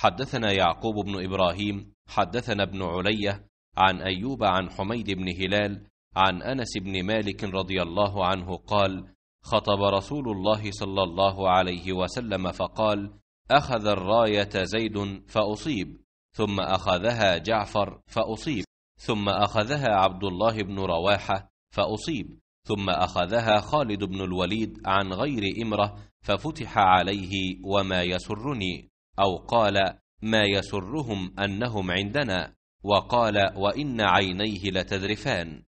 حدثنا يعقوب بن إبراهيم حدثنا ابن علية عن أيوب عن حميد بن هلال عن أنس بن مالك رضي الله عنه قال خطب رسول الله صلى الله عليه وسلم فقال أخذ الراية زيد فأصيب ثم أخذها جعفر فأصيب ثم أخذها عبد الله بن رواحة فأصيب ثم أخذها خالد بن الوليد عن غير إمرة ففتح عليه وما يسرني أو قال ما يسرهم أنهم عندنا وقال وإن عينيه لتذرفان